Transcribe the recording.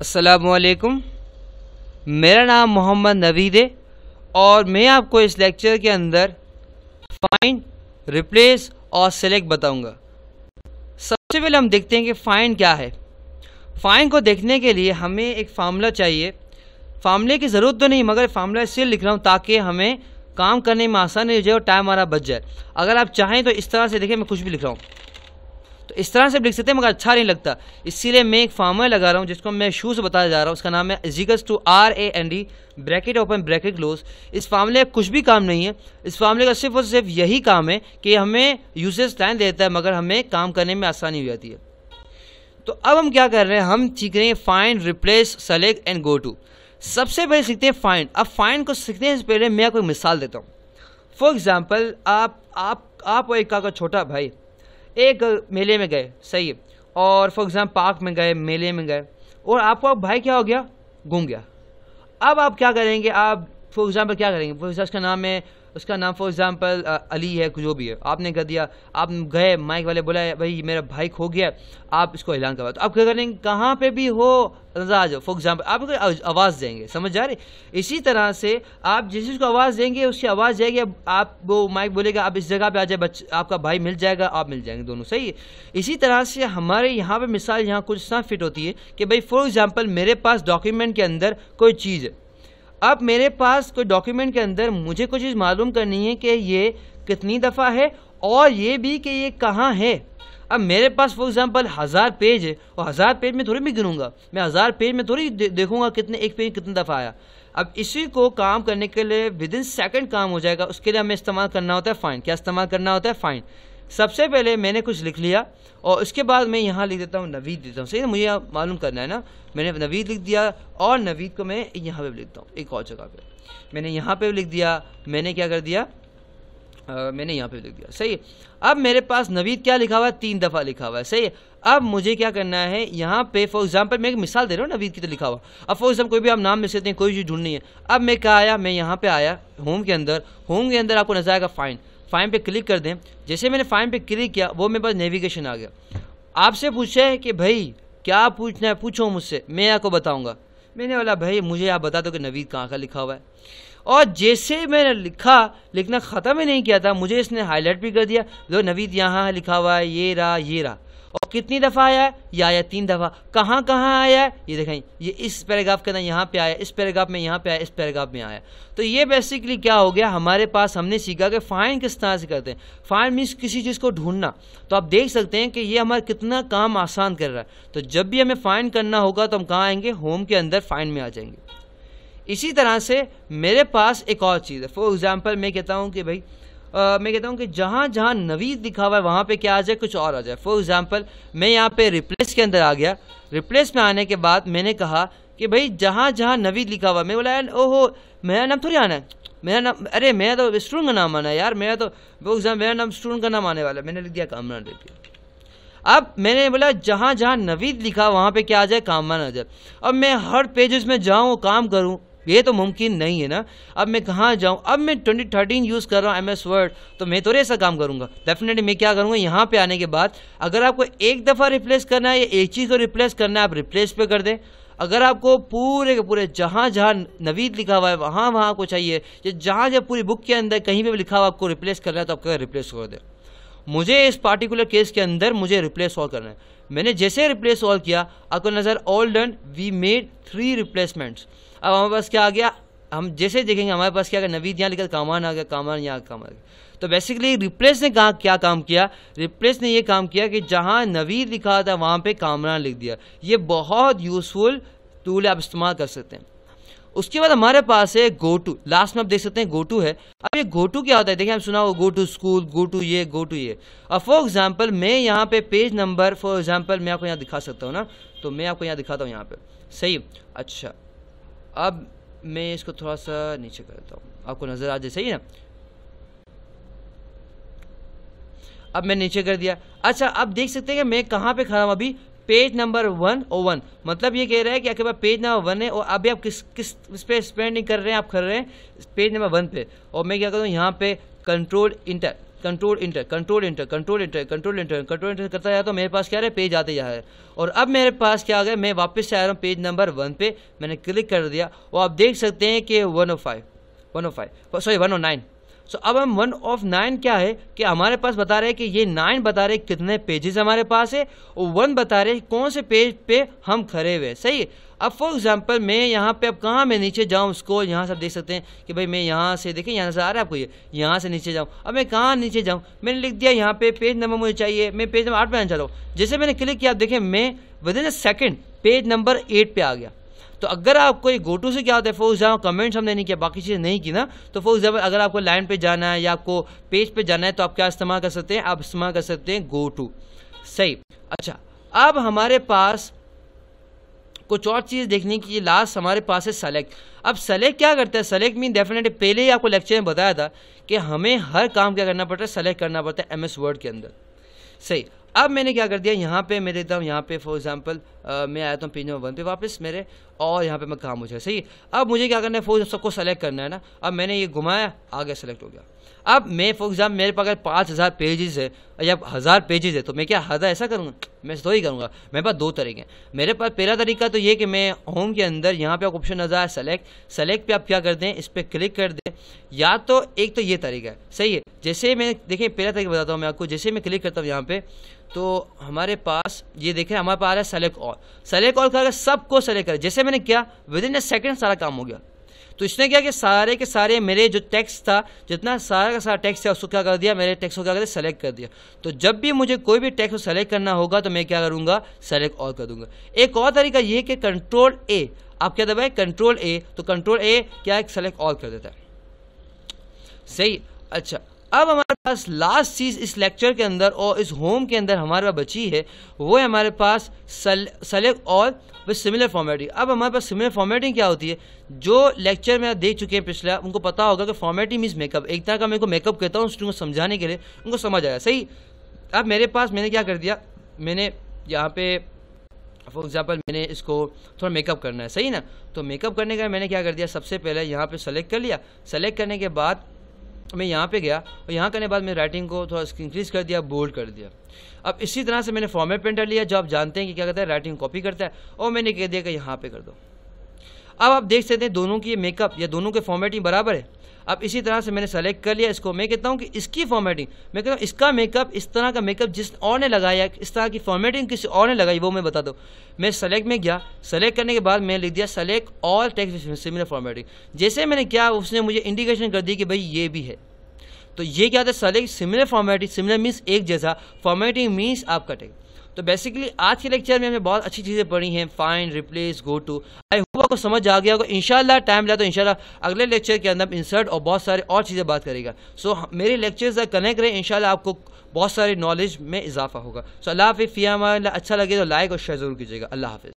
असलकुम मेरा नाम मोहम्मद नवीद है और मैं आपको इस लेक्चर के अंदर फाइंड रिप्लेस और सेलेक्ट बताऊंगा सबसे पहले हम देखते हैं कि फाइंड क्या है फाइंड को देखने के लिए हमें एक फार्मूला चाहिए फार्मूले की ज़रूरत तो नहीं मगर फार्मूला इसलिए लिख रहा हूँ ताकि हमें काम करने में आसानी हो जाए और टाइम हमारा बच जाए अगर आप चाहें तो इस तरह से देखें मैं कुछ भी लिख रहा हूँ इस तरह से लिख सकते हैं मगर अच्छा नहीं लगता इसीलिए मैं एक फार्मूला लगा रहा हूँ जिसको मैं शूज़ बताया जा रहा हूँ उसका नाम है equals to R A N D bracket open bracket close इस फार्मूले का कुछ भी काम नहीं है इस फार्मूले का सिर्फ और सिर्फ यही काम है कि हमें यूसेज टाइम देता है मगर हमें काम करने में आसानी हो जाती है तो अब हम क्या कर रहे हैं हम सीख रहे हैं find replace select and go to सबसे पहले सीखते हैं फाइंड अब फाइंड को सीखने से पहले मैं आपको मिसाल देता हूँ फॉर एग्ज़ाम्पल आप आप आप और एक का छोटा भाई एक मेले में गए सही है और फॉर एग्जाम्पल पार्क में गए मेले में गए और आपको आप भाई क्या हो गया घूम गया अब आप क्या करेंगे आप फॉर एग्ज़ाम्पल क्या करेंगे उसका नाम है उसका नाम फॉर एग्ज़ाम्पल अली है जो भी है आपने कर दिया आप गए माइक वाले बोला भाई मेरा भाई खो गया आप इसको ऐलान करवा तो आप क्या करेंगे कहाँ पर भी हो नज़र आ जाओ फॉर एग्ज़ाम्पल आप आवाज़ देंगे समझ जा रही इसी तरह से आप जिस उसको आवाज़ देंगे उसकी आवाज़ जाएगी आप वो माइक बोलेगा आप इस जगह पे आ जाए बच आपका भाई मिल जाएगा आप मिल जाएंगे दोनों सही है इसी तरह से हमारे यहाँ पे मिसाल यहाँ कुछ ना फिट होती है कि भाई फॉर एग्ज़ाम्पल मेरे पास डॉक्यूमेंट के अंदर कोई चीज़ है अब मेरे पास कोई डॉक्यूमेंट के अंदर मुझे कुछ चीज़ मालूम करनी है कि ये कितनी दफ़ा है और ये भी कि ये कहाँ है अब मेरे पास फॉर एग्जांपल हज़ार पेज है और हज़ार पेज में थोड़ी भी गिनूंगा मैं हज़ार पेज में थोड़ी दे, देखूंगा कितने एक पेज कितनी दफ़ा आया अब इसी को काम करने के लिए विद इन सेकेंड काम हो जाएगा उसके लिए हमें इस्तेमाल करना होता है फ़ाइन क्या इस्तेमाल करना होता है फ़ाइन सबसे पहले मैंने कुछ लिख लिया और उसके बाद मैं यहाँ लिख देता हूँ नवीद देता हूँ सही ना मुझे मालूम करना है ना मैंने नवीद लिख दिया और नवीद को मैं यहाँ पे लिखता हूँ एक और जगह पे मैंने यहाँ पे लिख दिया मैंने क्या कर दिया आ, मैंने यहाँ पे लिख दिया सही है अब मेरे पास नवीद क्या लिखा हुआ है तीन दफ़ा लिखा हुआ है सही है अब मुझे क्या करना है यहाँ पे फॉर एग्जाम्पल मैं एक मिसाल दे रहा हूँ नवीद की तो लिखा हुआ अब फॉर एग्जाम्पल कोई भी आप नाम मिल सकते हैं कोई चीज़ ढूंढनी है अब मैं क्या आया मैं यहाँ पे आया होम के अंदर होम के अंदर आपको नजर आएगा फाइन फाइन पे क्लिक कर दें जैसे मैंने फाइन पे क्लिक किया वो मेरे पास नेविगेशन आ गया आपसे पूछा है कि भाई क्या पूछना है पूछो मुझसे मैं आपको बताऊंगा मैंने बोला भाई मुझे आप बता दो कि नवीद कहाँ का लिखा हुआ है और जैसे मैंने लिखा लिखना ख़त्म ही नहीं किया था मुझे इसने हाईलाइट भी कर दिया जो तो नवीद यहाँ लिखा हुआ है ये रहा ये रहा और कितनी दफ़ा आया है ये आया तीन दफ़ा कहाँ कहाँ आया है ये देखें ये इस पैराग्राफ के अंदर यहाँ पे आया इस पैराग्राफ में यहाँ पे आया इस पैराग्राफ में आया तो ये बेसिकली क्या हो गया हमारे पास हमने सीखा कि फाइन किस तरह से करते हैं फाइन मीन्स किसी चीज़ को ढूंढना तो आप देख सकते हैं कि ये हमारा कितना काम आसान कर रहा है तो जब भी हमें फाइन करना होगा तो हम कहाँ आएंगे होम के अंदर फाइन में आ जाएंगे इसी तरह से मेरे पास एक और चीज़ है फॉर एग्ज़ाम्पल मैं कहता हूँ कि भाई मैं कहता हूँ कि जहाँ जहाँ नवीद दिखा हुआ है वहाँ पे क्या आ जाए कुछ और आ जाए फॉर एग्ज़ाम्पल मैं यहाँ पे रिप्लेस के अंदर आ गया रिप्लेस में आने के बाद मैंने कहा कि भाई जहाँ जहाँ नवीद लिखा हुआ मैं बोला यार ओहो मेरा नाम थोड़ी आना है मेरा नाम अरे मैं तो स्टूडेंट का नाम आना है यार मेरा तो फॉर एग्जाम्पल मेरा नाम स्टूडेंट का नाम आने वाला है मैंने लिख दिया कामरान लिख दिया अब मैंने बोला जहाँ जहाँ नवीद लिखा वहाँ पे क्या आ जाए कामरान आ जाए अब मैं हर पेजेस में जाऊँ काम करूँ ये तो मुमकिन नहीं है ना अब मैं कहाँ जाऊँ अब मैं ट्वेंटी थर्टीन यूज़ कर रहा हूँ एम एस वर्ड तो मैं तो ऐसा काम करूँगा डेफिनेटली मैं क्या करूँगा यहाँ पे आने के बाद अगर आपको एक दफ़ा रिप्लेस करना है या एक चीज़ को रिप्लेस करना है आप रिप्लेस पे कर दें अगर आपको पूरे के पूरे जहाँ जहाँ नवीद लिखा हुआ है वहाँ वहाँ को चाहिए या जहाँ जहाँ पूरी बुक के अंदर कहीं पर भी लिखा हुआ आपको रिप्लेस करना है तो आपको रिप्लेस कर दें मुझे इस पार्टिकुलर केस के अंदर मुझे रिप्लेस ऑल करना है मैंने जैसे रिप्लेस ऑल किया आपको नज़र all done we made three replacements अब हमारे पास क्या आ गया हम जैसे देखेंगे हमारे पास क्या नवीद यहाँ लिखा कामान आ गया कामान यहाँ कामान आ गया तो बेसिकली रिप्लेस ने कहा क्या काम किया रिप्लेस ने ये काम किया कि जहाँ नवीद लिखा था वहाँ पे कामरान लिख दिया ये बहुत यूज़फुल टूल आप इस्तेमाल कर सकते हैं उसके बाद हमारे पास है गो टू लास्ट में आप देख सकते हैं गो टू है अब ये गो टू क्या होता है देखिए हम सुना हो go to school go to ये गो टू ये अब फॉर एग्जाम्पल मैं यहाँ पे पेज नंबर फॉर एग्जाम्पल मैं आपको यहाँ दिखा सकता हूँ ना तो मैं आपको यहाँ दिखाता हूँ यहाँ पे सही अच्छा अब मैं इसको थोड़ा सा नीचे कर देता हूँ आपको नज़र आ जाए सही ना अब मैं नीचे कर दिया अच्छा अब देख सकते हैं कि मैं कहाँ पे खड़ा हूँ अभी page number one O one मतलब ये कह रहा है कि पास पेज नंबर वन है और अभी आप किस किस उस पर स्पेंड नहीं कर रहे हैं आप कर रहे हैं पेज नंबर वन पे और मैं क्या करूँ यहाँ पे control enter control enter control enter control enter control enter control enter करता जाता तो हूँ मेरे पास क्या है पेज आते जा रहा है और अब मेरे पास क्या आ गया मैं वापस से आ रहा हूँ पेज नंबर वन पे मैंने क्लिक कर दिया और आप देख सकते हैं कि one O five one O five sorry one O nine so अब हम वन ऑफ नाइन क्या है कि हमारे पास बता रहे हैं कि ये नाइन बता रहे कितने पेजेस हमारे पास है और वन बता रहे कौन से पेज पे हम खड़े हुए सही है अब फॉर एग्जांपल मैं यहाँ पे अब कहाँ मैं नीचे जाऊँ उसको यहाँ से आप देख सकते हैं कि भाई मैं यहाँ से देखिए यहाँ से आ रहा है आपको ये यहाँ से नीचे जाऊँ अब मैं कहाँ नीचे जाऊँ मैंने लिख दिया यहाँ पे पेज नंबर मुझे चाहिए मैं पेज नंबर आठ पे आना चाहता हूँ जैसे मैंने क्लिक किया आप देखें मैं with in a second page number eight पे आ गया तो अगर आपको ये गो टू से क्या होता है फॉर एग्जाम्पल कमेंट्स हमने नहीं किया बाकी चीज़ें नहीं की ना तो फॉर एग्जाम्पल अगर आपको लाइन पे जाना है या आपको पेज पे जाना है तो आप क्या इस्तेमाल कर सकते हैं आप इस्तेमाल कर सकते हैं गो टू सही अच्छा अब हमारे पास कुछ और चीज़ देखने की लास्ट हमारे पास है सेलेक्ट अब सेलेक्ट क्या करता है सेलेक्ट मीन डेफिनेटली पहले ही आपको लेक्चर में बताया था कि हमें हर काम क्या करना पड़ता है सेलेक्ट करना पड़ता है एम एस वर्ड के अंदर सही अब मैंने क्या कर दिया यहाँ पे मैं देखता हूँ यहाँ पे फॉर एग्जांपल मैं आया था पेज नंबर वन पे वापस मेरे और यहाँ पे मैं काम हो जाए सही अब मुझे क्या करना है फोर सबको सेलेक्ट करना है ना अब मैंने ये घुमाया आगे सेलेक्ट हो गया अब मैं फॉर एग्जाम मेरे पास अगर पाँच हज़ार पेजेस है या हज़ार पेजेस है तो मैं क्या हज़ार ऐसा करूँगा मैं तो ही करूँगा मेरे पास दो तरीके हैं मेरे पास पहला तरीका तो ये कि मैं होम के अंदर यहाँ पे आप ऑप्शन नज़र आया सेलेक्ट सेलेक्ट पे आप क्या कर दें इस पर क्लिक कर दें या तो एक तो ये तरीका है सही है जैसे मैं देखिए पहला तरीका बताता हूँ मैं आपको जैसे मैं क्लिक करता हूँ यहाँ पे तो हमारे पास ये देखें हमारे पास आ रहा है सेलेक्ट ऑल सेलेक्ट ऑल कर सबको सेलेक्ट करें जैसे मैंने किया विद इन ए सेकेंड सारा काम हो गया तो इसने क्या कि सारे के सारे मेरे जो टैक्स था जितना सारा का सारा टैक्स है उसको क्या कर दिया मेरे टैक्स को क्या कर दिया सेलेक्ट कर दिया तो जब भी मुझे कोई भी टैक्स को सेलेक्ट करना होगा तो मैं क्या करूँगा सेलेक्ट और कर दूंगा एक और तरीका ये कि कंट्रोल ए आप क्या दबाए कंट्रोल ए तो कंट्रोल ए क्या सेलेक्ट और कर देता है सही अच्छा अब हमारे पास लास्ट चीज़ इस लेक्चर के अंदर और इस होम के अंदर हमारे पास बची है वो है हमारे पास सेलेक्ट और विद सिमिलर फॉर्मेटिंग अब हमारे पास सिमिलर फॉर्मेटिंग क्या होती है जो लेक्चर में आप देख चुके हैं पिछला उनको पता होगा कि फॉर्मेटिंग मीज मेकअप एक तरह का मेरे को मेकअप कहता हूँ स्टूडेंट को समझाने के लिए उनको समझ आया सही अब मेरे पास मैंने क्या कर दिया मैंने यहाँ पे फॉर एग्ज़ाम्पल मैंने इसको थोड़ा मेकअप करना है सही ना तो मेकअप करने का मैंने क्या कर दिया सबसे पहले यहाँ पे सेलेक्ट कर लिया सेलेक्ट करने के बाद मैं यहाँ पे गया और यहाँ करने बाद मैंने राइटिंग को थोड़ा इंक्रीज़ कर दिया बोल्ड कर दिया अब इसी तरह से मैंने फॉर्मेट प्रिंटर लिया जो आप जानते हैं कि क्या कहता है राइटिंग कॉपी करता है और मैंने कह दिया कि यहाँ पे कर दो अब आप देख सकते हैं दोनों की मेकअप या दोनों के फॉर्मेटिंग बराबर है अब इसी तरह से मैंने सेलेक्ट कर लिया इसको मैं कहता हूँ कि इसकी फॉर्मेटिंग मैं कहता हूँ इसका मेकअप इस तरह का मेकअप जिस और ने लगाया इस तरह की फॉर्मेटिंग किसी और ने लगाई वो मैं बता दूँ मैं सेलेक्ट में गया सेलेक्ट करने के बाद मैंने लिख दिया select all text similar formatting जैसे मैंने क्या उसने मुझे इंडिकेशन कर दी कि भाई ये भी है तो ये क्या था select similar formatting similar means एक जैसा फॉर्मेटिंग मीन्स आपका टेक्स तो बेसिकली आज के लेक्चर में हमने बहुत अच्छी चीज़ें पढ़ी हैं find replace go to I hope आपको समझ आ गया होगा इंशाल्लाह टाइम मिला तो इंशाल्लाह अगले लेक्चर के अंदर इंसर्ट और बहुत सारे और चीज़ें बात करेगा सो मेरे लेक्चर से कनेक्ट रहे इंशाल्लाह आपको बहुत सारे नॉलेज में इजाफा होगा सो अल्लाह हाफि फ़ियामा अच्छा लगे तो लाइक और शेयर ज़रूर कीजिएगा अल्लाह हाफि